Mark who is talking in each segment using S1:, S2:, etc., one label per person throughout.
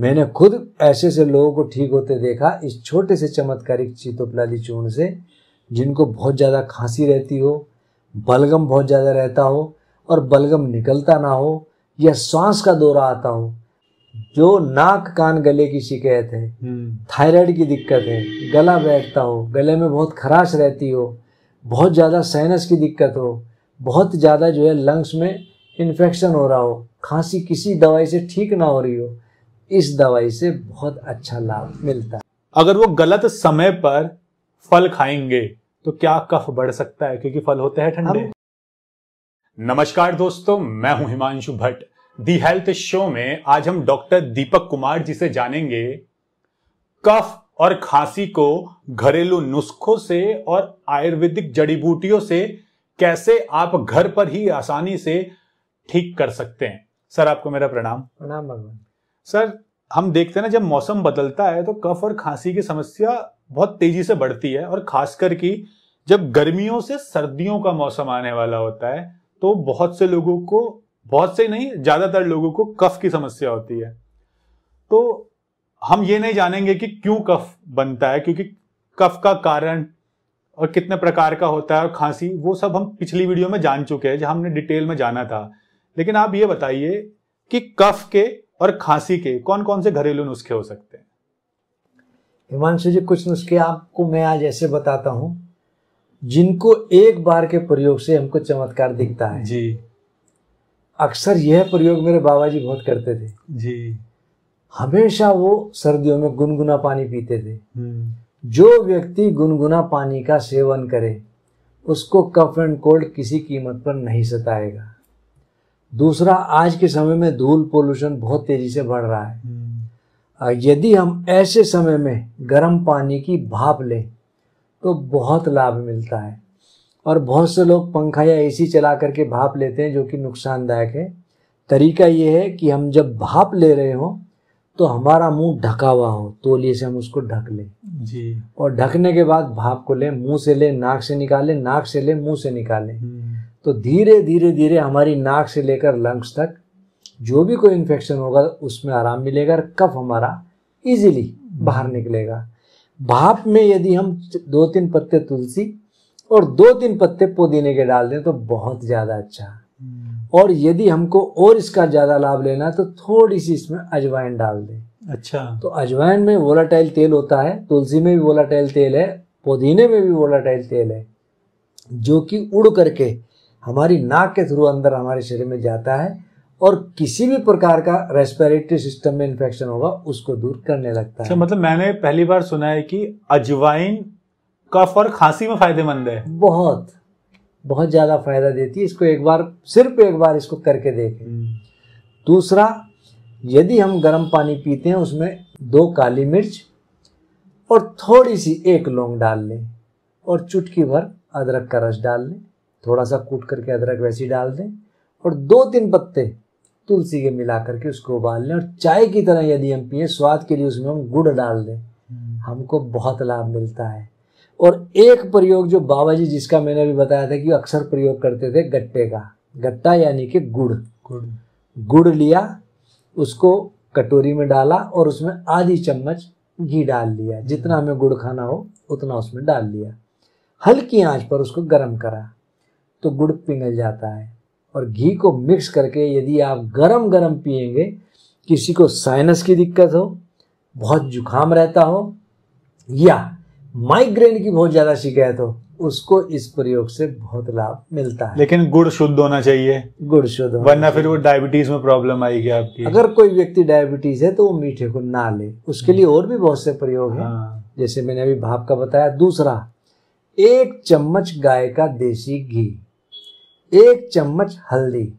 S1: मैंने खुद ऐसे से लोगों को ठीक होते देखा इस छोटे से चमत्कारिक चीतोपलाली चूर्ण से जिनको बहुत ज़्यादा खांसी रहती हो बलगम बहुत ज़्यादा रहता हो और बलगम निकलता ना हो या सांस का दौरा आता हो जो नाक कान गले की शिकायत है हम्म। थायराइड की दिक्कत है गला बैठता हो गले में बहुत खराश रहती हो बहुत ज़्यादा साइनस की दिक्कत हो बहुत ज़्यादा जो है लंग्स में इन्फेक्शन हो रहा हो खांसी किसी दवाई से ठीक ना हो रही हो इस
S2: दवाई से बहुत
S1: अच्छा लाभ मिलता है
S2: अगर वो गलत समय पर फल खाएंगे तो क्या कफ बढ़ सकता है क्योंकि फल होते हैं ठंडे नमस्कार दोस्तों मैं हूं Himanshu Bhatt the health show में आज हम डॉक्टर दीपक कुमार जी से जानेंगे कफ और खांसी को घरेलू नुस्खों से और आयुर्वेदिक जड़ी बूटियों से कैसे आप घर पर ही आसानी से ठीक कर सकते हैं सर आपको मेरा प्रणाम प्रणाम भगवान सर हम देखते हैं ना जब मौसम बदलता है तो कफ और खांसी की समस्या बहुत तेजी से बढ़ती है और खासकर की जब गर्मियों से सर्दियों का मौसम आने वाला होता है तो बहुत से लोगों को बहुत से नहीं ज्यादातर लोगों को कफ की समस्या होती है तो हम ये नहीं जानेंगे कि क्यों कफ बनता है क्योंकि कफ का कारण और कितने प्रकार का होता है और खांसी वो सब हम पिछली वीडियो में जान चुके हैं जहां हमने डिटेल में जाना था लेकिन आप ये बताइए कि कफ के और खांसी के कौन कौन से घरेलू नुस्खे हो सकते हैं
S1: हिमांशु जी कुछ नुस्खे आपको मैं आज ऐसे बताता हूं जिनको एक बार के प्रयोग से हमको चमत्कार दिखता है जी अक्सर यह प्रयोग मेरे बाबा जी बहुत करते थे जी हमेशा वो सर्दियों में गुनगुना पानी पीते थे हम्म। जो व्यक्ति गुनगुना पानी का सेवन करे उसको कफ एंड कोल्ड किसी कीमत पर नहीं सताएगा दूसरा आज के समय में धूल पोल्यूशन बहुत तेजी से बढ़ रहा है हम्म। यदि हम ऐसे समय में गर्म पानी की भाप लें तो बहुत लाभ मिलता है और बहुत से लोग पंखा या एसी चला करके भाप लेते हैं जो कि नुकसानदायक है तरीका ये है कि हम जब भाप ले रहे हों तो हमारा मुंह ढका हुआ हो तोलिए से हम उसको ढक लें जी और ढकने के बाद भाप को लें मुंह से लें नाक से निकालें नाक से लें मुंह से निकालें हम्म। तो धीरे धीरे धीरे हमारी नाक से लेकर लंग्स तक जो भी कोई इन्फेक्शन होगा उसमें आराम मिलेगा और कफ हमारा इजीली बाहर निकलेगा भाप में यदि हम दो तीन पत्ते तुलसी और दो तीन पत्ते पुदीने के डाल दें तो बहुत ज़्यादा अच्छा हम्म। और यदि हमको और इसका ज़्यादा लाभ लेना है तो थोड़ी सी इसमें अजवाइन डाल दें अच्छा तो अजवाइन में वोलाटाइल तेल होता है तुलसी में भी वोलाटाइल तेल है पुदीने में भी वोलाटाइल तेल है जो कि उड़ करके हमारी नाक के थ्रू अंदर हमारे शरीर में जाता है और किसी भी प्रकार का रेस्पिरेटरी सिस्टम में इन्फेक्शन होगा उसको दूर करने लगता अच्छा,
S2: है मतलब मैंने पहली बार सुना है कि अजवाइन कफ और खांसी में फायदेमंद है बहुत
S1: बहुत ज़्यादा फायदा देती है इसको एक बार सिर्फ एक बार इसको करके देखें हम्म। दूसरा यदि हम गर्म पानी पीते हैं उसमें दो काली मिर्च और थोड़ी सी एक लौंग डाल लें और चुटकी भर अदरक का रस डाल लें थोड़ा सा कूट करके अदरक वैसी डाल दें और दो तीन पत्ते तुलसी के मिला करके उसको उबाल लें और चाय की तरह यदि हम पिए स्वाद के लिए उसमें हम गुड़ डाल दें हम्म। हमको बहुत लाभ मिलता है और एक प्रयोग जो बाबा जी जिसका मैंने अभी बताया था कि अक्सर प्रयोग करते थे गट्टे का गट्टा यानी कि गुड़ गुड़ गुड़ लिया उसको कटोरी में डाला और उसमें आधी चम्मच घी डाल लिया जितना हमें गुड़ खाना हो उतना उसमें डाल लिया हल्की आंच पर उसको गर्म करा तो गुड़ पिघल जाता है और घी को मिक्स करके यदि आप गरम गरम पिएंगे किसी को साइनस की दिक्कत हो बहुत जुखाम रहता हो या माइग्रेन की बहुत ज़्यादा शिकायत हो उसको इस प्रयोग से बहुत लाभ मिलता है
S2: लेकिन गुड़ शुद्ध होना चाहिए गुड़ शुद्ध वरना फिर वो डायबिटीज में प्रॉब्लम आएगी आपकी अगर
S1: कोई व्यक्ति डायबिटीज है तो वो मीठे को ना ले उसके लिए और भी बहुत से प्रयोग हैं हाँ। जैसे मैंने अभी भाप का बताया दूसरा एक चम्मच गाय का देसी घी एक चम्मच हल्दी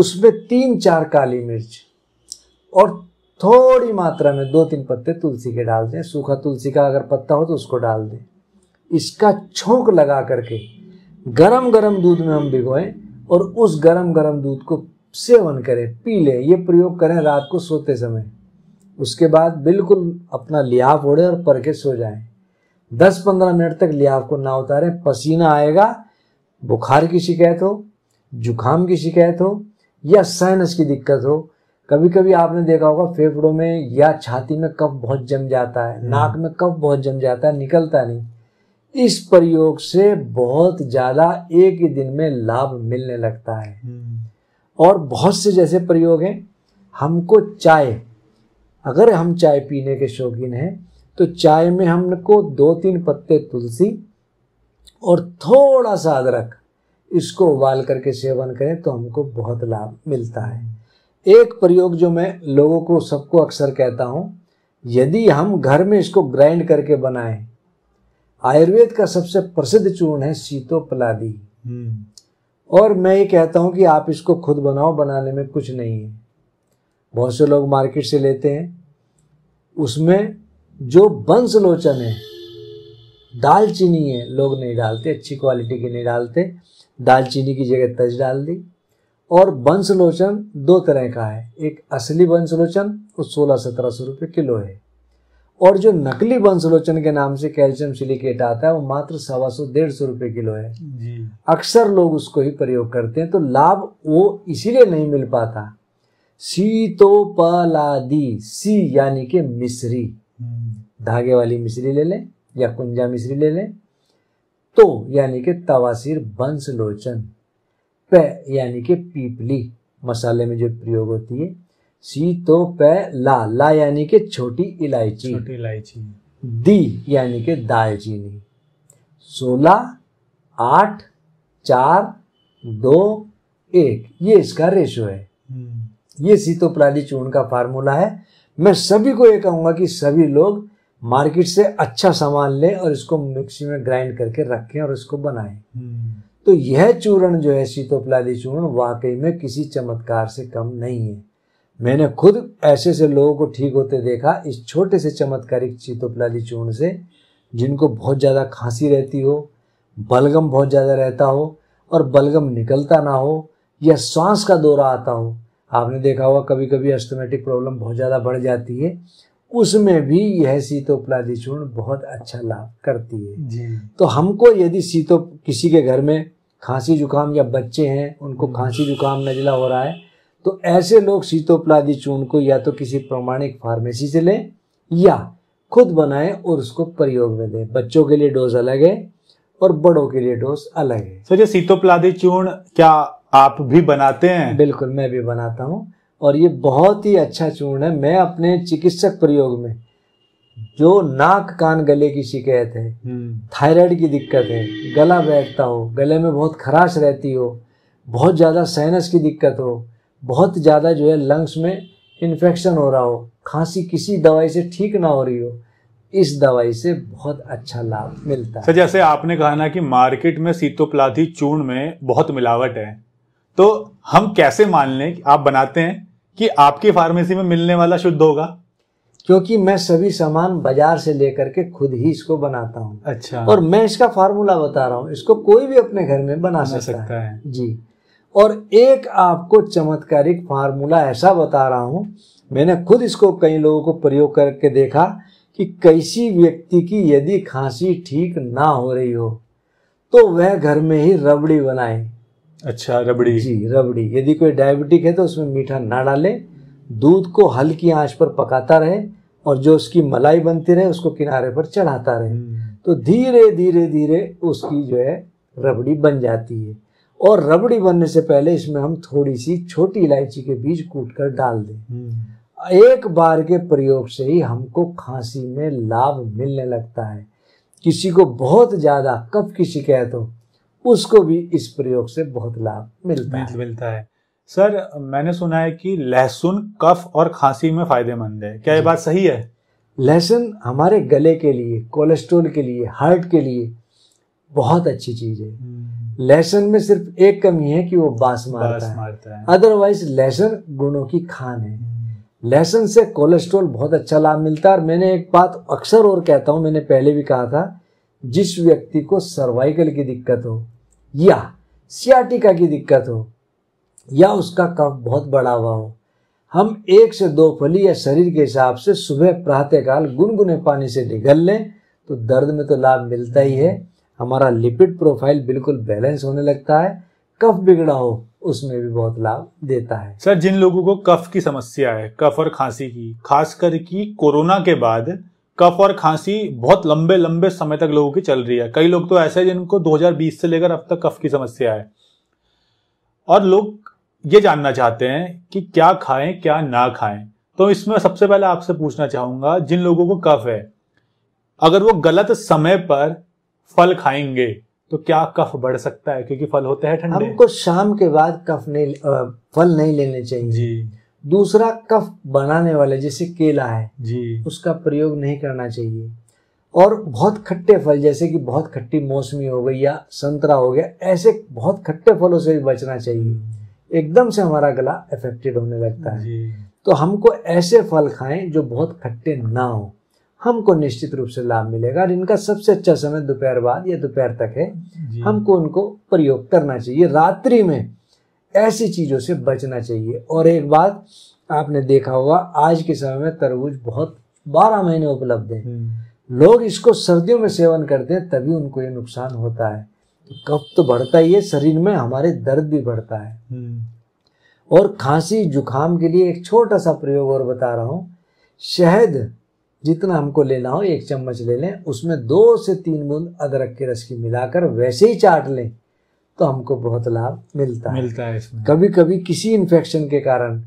S1: उसमें तीन चार काली मिर्च और थोड़ी मात्रा में दो तीन पत्ते तुलसी के डाल दें सूखा तुलसी का अगर पत्ता हो तो उसको डाल दें इसका छोंक लगा करके गरम गरम दूध में हम भिगोएं और उस गरम गरम दूध को सेवन करें पी लें ये प्रयोग करें रात को सोते समय उसके बाद बिल्कुल अपना लिहाफ ओढ़े और पर के सो जाएं 10-15 मिनट तक लिहाफ को ना उतारें पसीना आएगा बुखार की शिकायत हो जुखाम की शिकायत हो या साइनस की दिक्कत हो कभी कभी आपने देखा होगा फेफड़ों में या छाती में कफ बहुत जम जाता है हम्म। नाक में कफ बहुत जम जाता है निकलता नहीं इस प्रयोग से बहुत ज़्यादा एक ही दिन में लाभ मिलने लगता है हम्म। और बहुत से जैसे प्रयोग हैं हमको चाय अगर हम चाय पीने के शौकीन हैं तो चाय में हमको दो तीन पत्ते तुलसी और थोड़ा सा अदरक इसको उबाल करके सेवन करें तो हमको बहुत लाभ मिलता है एक प्रयोग जो मैं लोगों को सबको अक्सर कहता हूँ यदि हम घर में इसको ग्राइंड करके बनाएं आयुर्वेद का सबसे प्रसिद्ध चूर्ण है सीतो पलादी हम्म। और मैं ये कहता हूँ कि आप इसको खुद बनाओ बनाने में कुछ नहीं है बहुत से लोग मार्केट से लेते हैं उसमें जो लोचन है दालचीनी है लोग नहीं डालते अच्छी क्वालिटी की नहीं डालते दालचीनी की जगह तज डाल दी और बंस लोचन दो तरह का है एक असली बंस लोचन वो सोलह सत्रह सौ रुपये किलो है और जो नकली बंस लोचन के नाम से कैल्शियम सिलिकेट आता है वो मात्र सवा सौ डेढ़ सौ रुपये किलो है अक्सर लोग उसको ही प्रयोग करते हैं तो लाभ वो इसीलिए नहीं मिल पाता सी तो पलादी सी यानी कि मिश्री हम्म। धागे वाली मिश्री ले लें या कुंजा मिश्री ले लें तो यानी कि तवासीर बंश लोचन प यानी कि पीपली मसाले में जो प्रयोग होती है सी तो प ला ला यानी कि छोटी इलायची छोटी इलायची दी यानी कि दालचीनी सोलह आठ चार दो एक ये इसका रेशो है हम्म। ये सीतोपराली चूर्ण का फार्मूला है मैं सभी को ये कहूंगा कि सभी लोग मार्केट से अच्छा सामान लें और इसको मिक्सी में ग्राइंड करके रखें और इसको बनाएं हम्म। तो यह चूर्ण जो है शीतोपलाली चूर्ण वाकई में किसी चमत्कार से कम नहीं है मैंने खुद ऐसे से लोगों को ठीक होते देखा इस छोटे से चमत्कारिक शीतोपलाली चूर्ण से जिनको बहुत ज़्यादा खांसी रहती हो बलगम बहुत ज़्यादा रहता हो और बलगम निकलता ना हो या श्वास का दौरा आता हो आपने देखा होगा कभी कभी एस्टोमेटिक प्रॉब्लम बहुत ज़्यादा बढ़ जाती है उसमें भी यह शीतोपलादी चूर्ण बहुत अच्छा लाभ करती है जी। तो हमको यदि शीतो किसी के घर में खांसी जुकाम या बच्चे हैं उनको हम्म। खांसी जुकाम नजला हो रहा है तो ऐसे लोग शीतोपलादी चूर्ण को या तो किसी प्रमाणिक फार्मेसी से लें या खुद बनाएं और उसको प्रयोग में दें बच्चों के लिए डोज अलग है और बड़ों के लिए डोज अलग है सर ये शीतोपलादी चूर्ण क्या आप भी बनाते हैं बिल्कुल मैं भी बनाता हूँ और ये बहुत ही अच्छा चूर्ण है मैं अपने चिकित्सक प्रयोग में जो नाक कान गले की शिकायत है हम्म। थायराइड की दिक्कत है गला बैठता हो गले में बहुत खराश रहती हो बहुत ज़्यादा साइनस की दिक्कत हो बहुत ज़्यादा जो है लंग्स में इन्फेक्शन हो रहा हो खांसी किसी दवाई से ठीक ना हो रही हो इस दवाई से बहुत अच्छा लाभ मिलता
S2: है जैसे आपने कहा ना कि मार्केट में सीतोप्लाथी चूर्ण में बहुत मिलावट है तो हम कैसे मान लें कि आप बनाते हैं कि आपकी फार्मेसी में मिलने वाला शुद्ध होगा
S1: क्योंकि मैं सभी सामान बाजार से लेकर के खुद ही इसको बनाता हूँ अच्छा और मैं इसका फार्मूला बता रहा हूँ इसको कोई भी अपने घर में बना, बना सकता, सकता है।, है जी और एक आपको चमत्कारिक फार्मूला ऐसा बता रहा हूँ मैंने खुद इसको कई लोगों को प्रयोग करके देखा कि कैसी व्यक्ति की यदि खांसी ठीक ना हो रही हो तो वह घर में ही रबड़ी बनाए
S2: अच्छा रबड़ी जी
S1: रबड़ी यदि कोई डायबिटिक है तो उसमें मीठा ना डाले दूध को हल्की आंच पर पकाता रहे और जो उसकी मलाई बनती रहे उसको किनारे पर चढ़ाता रहे हम्म। तो धीरे धीरे धीरे उसकी जो है रबड़ी बन जाती है और रबड़ी बनने से पहले इसमें हम थोड़ी सी छोटी इलायची के बीज कूट कर डाल दें हम्म। एक बार के प्रयोग से ही हमको खांसी में लाभ मिलने लगता है किसी को बहुत ज़्यादा कफ की शिकायत हो उसको भी इस प्रयोग से बहुत लाभ मिलता
S2: है मिलता है सर मैंने सुना है कि लहसुन कफ और खांसी में फायदेमंद है क्या ये बात सही है
S1: लहसुन हमारे गले के लिए कोलेस्ट्रोल के लिए हार्ट के लिए बहुत अच्छी चीज है हम्म। लहसुन में सिर्फ एक कमी है कि वो बांस मारता, है। अदरवाइज लहसुन गुणों की खान है हम्म। लहसुन से कोलेस्ट्रोल बहुत अच्छा लाभ मिलता है और मैंने एक बात अक्सर और कहता हूँ मैंने पहले भी कहा था जिस व्यक्ति को सर्वाइकल की दिक्कत हो या का की दिक्कत हो या उसका कफ बहुत बढ़ा हुआ हो हम एक से दो फली या शरीर के हिसाब से सुबह प्रातःकाल गुनगुने पानी से निगल लें तो दर्द में तो लाभ मिलता ही है हमारा लिपिड प्रोफाइल बिल्कुल बैलेंस होने लगता है कफ बिगड़ा हो उसमें
S2: भी बहुत लाभ देता है सर जिन लोगों को कफ की समस्या है कफ और खांसी की खासकर की कोरोना के बाद कफ और खांसी बहुत लंबे लंबे समय तक लोगों की चल रही है कई लोग तो ऐसे हैं जिनको 2020 से लेकर अब तक कफ की समस्या है और लोग ये जानना चाहते हैं कि क्या खाएं क्या ना खाएं तो इसमें सबसे पहले आपसे पूछना चाहूंगा जिन लोगों को कफ है अगर वो गलत समय पर फल खाएंगे तो क्या कफ बढ़ सकता है क्योंकि फल होते हैं ठंडे हमको शाम
S1: के बाद कफ नहीं फल नहीं लेने चाहिए जी दूसरा कफ बनाने वाले जैसे केला है जी उसका प्रयोग नहीं करना चाहिए और बहुत खट्टे फल जैसे कि बहुत खट्टी मौसमी हो गई या संतरा हो गया ऐसे बहुत खट्टे फलों से भी बचना चाहिए हम्म। एकदम से हमारा गला इफेक्टेड होने लगता है तो हमको ऐसे फल खाएं जो बहुत खट्टे ना हो हमको निश्चित रूप से लाभ मिलेगा और इनका सबसे अच्छा समय दोपहर बाद या दोपहर तक है हमको उनको प्रयोग करना चाहिए रात्रि में ऐसी चीज़ों से बचना चाहिए और एक बात आपने देखा होगा आज के समय में तरबूज बहुत बारह महीने उपलब्ध है हम्म। लोग इसको सर्दियों में सेवन करते हैं तभी उनको ये नुकसान होता है तो कफ तो बढ़ता ही है शरीर में हमारे दर्द भी बढ़ता है हम्म। और खांसी जुखाम के लिए एक छोटा सा प्रयोग और बता रहा हूँ शहद जितना हमको लेना हो एक चम्मच ले लें उसमें दो से तीन बूंद अदरक के रस की मिलाकर वैसे ही चाट लें तो हमको बहुत लाभ मिलता है मिलता है इसमें कभी कभी किसी इन्फेक्शन के कारण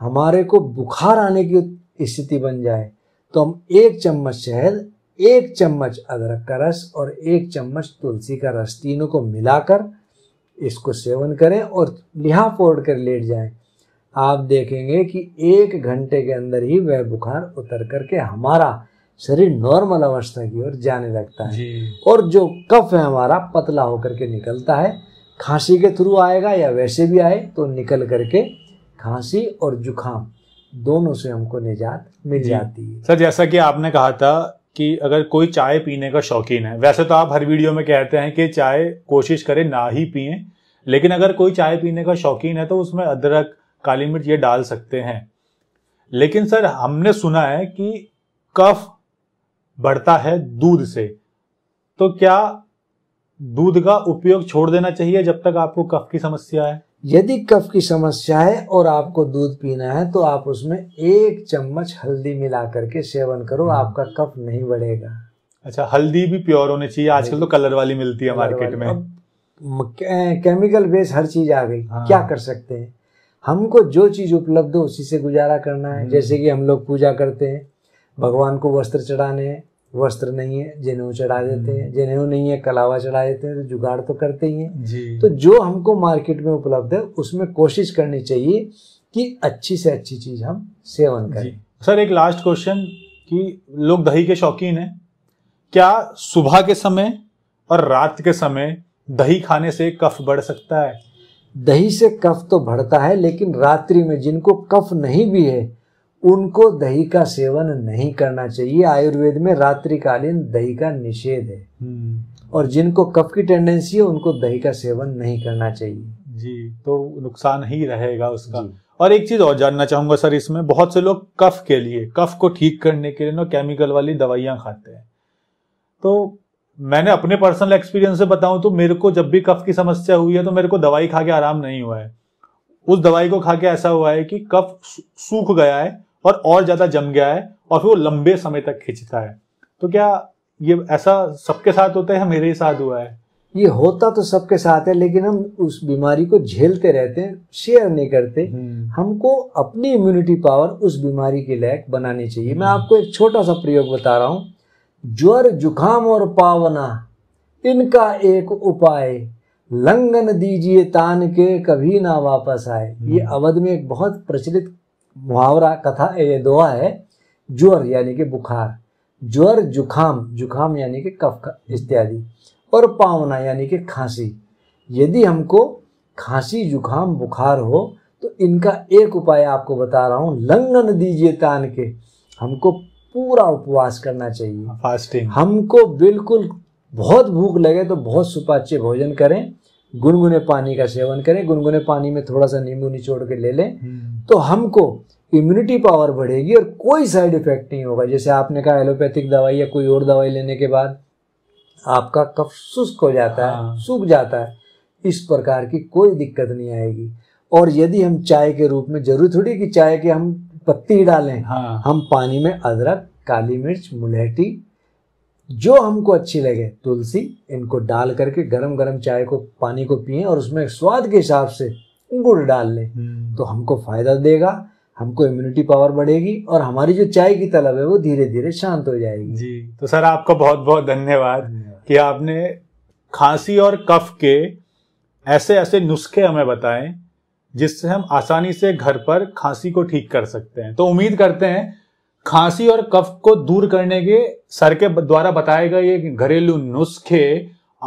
S1: हमारे को बुखार आने की स्थिति बन जाए तो हम एक चम्मच शहद एक चम्मच अदरक का रस और एक चम्मच तुलसी का रस तीनों को मिलाकर इसको सेवन करें और लिहाफ ओढ़ कर लेट जाए आप देखेंगे कि एक घंटे के अंदर ही वह बुखार उतर करके हमारा शरीर नॉर्मल अवस्था की ओर जाने लगता है और जो कफ है हमारा पतला होकर के निकलता है खांसी के थ्रू आएगा या वैसे भी आए तो निकल करके खांसी और जुखाम दोनों से हमको निजात मिल जाती
S2: है सर जैसा कि आपने कहा था कि अगर कोई चाय पीने का शौकीन है वैसे तो आप हर वीडियो में कहते हैं कि चाय कोशिश करें ना ही पिए लेकिन अगर कोई चाय पीने का शौकीन है तो उसमें अदरक काली मिर्च ये डाल सकते हैं लेकिन सर हमने सुना है कि कफ बढ़ता है दूध से तो क्या दूध का उपयोग छोड़ देना चाहिए जब तक आपको कफ की समस्या है यदि कफ
S1: की समस्या है और आपको दूध पीना है तो आप उसमें एक चम्मच हल्दी मिला करके सेवन करो हम्म। आपका कफ नहीं बढ़ेगा
S2: अच्छा हल्दी भी प्योर होनी चाहिए आजकल तो कलर वाली मिलती है मार्केट में
S1: केमिकल बेस हर चीज आ गई हाँ। क्या कर सकते हैं हमको जो चीज उपलब्ध हो उसी से गुजारा करना है हम्म। जैसे कि हम लोग पूजा करते हैं भगवान को वस्त्र चढ़ाने हैं वस्त्र नहीं है जनेऊ चढ़ा देते हैं हम्म। जनेऊ नहीं है कलावा चढ़ा देते हैं तो जुगाड़ तो करते ही हैं तो जो हमको मार्केट में उपलब्ध है उसमें
S2: कोशिश करनी चाहिए कि अच्छी से अच्छी चीज हम सेवन करें सर एक लास्ट क्वेश्चन कि लोग दही के शौकीन हैं क्या सुबह के समय और रात के समय दही खाने से कफ बढ़ सकता है दही से कफ
S1: तो बढ़ता है लेकिन रात्रि में जिनको कफ नहीं भी है उनको दही का सेवन नहीं करना चाहिए आयुर्वेद में रात्रिकालीन दही का निषेध है हम्म। और जिनको कफ की टेंडेंसी है उनको दही का सेवन नहीं करना चाहिए जी तो
S2: नुकसान ही रहेगा उसका और एक चीज और जानना चाहूंगा सर इसमें बहुत से लोग कफ के लिए कफ को ठीक करने के लिए ना केमिकल वाली दवाइयां खाते हैं तो मैंने अपने पर्सनल एक्सपीरियंस से बताऊं तो मेरे को जब भी कफ की समस्या हुई है तो मेरे को दवाई खा के आराम नहीं हुआ है उस दवाई को खा के ऐसा हुआ है कि कफ सूख गया है और और ज़्यादा जम गया है और फिर वो लंबे समय तक खींचता है तो क्या ये ऐसा सबके साथ होता है मेरे ही साथ हुआ है ये होता तो सबके साथ है लेकिन हम उस बीमारी को झेलते रहते हैं
S1: शेयर नहीं करते हम्म। हमको अपनी इम्यूनिटी पावर उस बीमारी के लायक बनानी चाहिए मैं हम्म। आपको एक छोटा सा प्रयोग बता रहा हूं ज्वर जुखाम और पावना इनका एक उपाय लंगन दीजिए तान के कभी ना वापस आए ये हम्म। अवध में एक बहुत प्रचलित मुहावरा कथा ये दोहा है ज्वर यानी कि बुखार ज्वर जुखाम जुखाम यानी कि कफ इत्यादि और पावना यानी कि खांसी यदि हमको खांसी जुखाम बुखार हो तो इनका एक उपाय आपको बता रहा हूँ लंगन दीजिए तान के हमको पूरा उपवास करना चाहिए फास्टिंग हमको बिल्कुल बहुत भूख लगे तो बहुत सुपाच्य भोजन करें गुनगुने पानी का सेवन करें गुनगुने पानी में थोड़ा सा नींबू निचोड़ के ले लें हम्म। तो हमको इम्यूनिटी पावर बढ़ेगी और कोई साइड इफेक्ट नहीं होगा जैसे आपने कहा एलोपैथिक दवाई या कोई और दवाई लेने के बाद आपका कफ शुष्क हो जाता हाँ। है सूख जाता है इस प्रकार की कोई दिक्कत नहीं आएगी और यदि हम चाय के रूप में जरूर थोड़ी कि चाय के हम पत्ती ही डालें हाँ। हम पानी में अदरक काली मिर्च मुलहटी जो हमको अच्छी लगे तुलसी इनको डाल करके गरम गरम चाय को पानी को पिए और उसमें स्वाद के हिसाब से गुड़ डाल लें हम्म। तो हमको फायदा देगा हमको इम्यूनिटी पावर बढ़ेगी और हमारी जो चाय की तलब है वो धीरे धीरे शांत हो जाएगी जी
S2: तो सर आपका बहुत बहुत धन्यवाद कि आपने खांसी और कफ के ऐसे ऐसे नुस्खे हमें बताएं जिससे हम आसानी से घर पर खांसी को ठीक कर सकते हैं तो उम्मीद करते हैं खांसी और कफ को दूर करने के सर के द्वारा बताए गए ये घरेलू नुस्खे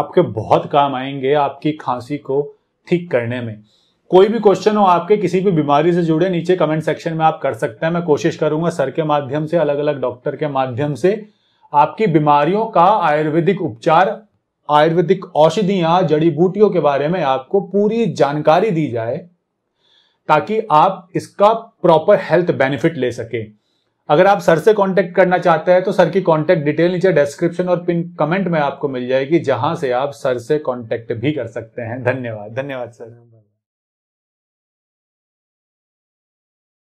S2: आपके बहुत काम आएंगे आपकी खांसी को ठीक करने में कोई भी क्वेश्चन हो आपके किसी भी बीमारी से जुड़े नीचे कमेंट सेक्शन में आप कर सकते हैं मैं कोशिश करूंगा सर के माध्यम से अलग अलग डॉक्टर के माध्यम से आपकी बीमारियों का आयुर्वेदिक उपचार आयुर्वेदिक औषधियां जड़ी बूटियों के बारे में आपको पूरी जानकारी दी जाए ताकि आप इसका प्रॉपर हेल्थ बेनिफिट ले सके अगर आप सर से कांटेक्ट करना चाहते हैं तो सर की कांटेक्ट डिटेल नीचे डिस्क्रिप्शन और पिन कमेंट में आपको मिल जाएगी जहां से आप सर से कांटेक्ट भी कर सकते हैं धन्यवाद धन्यवाद सर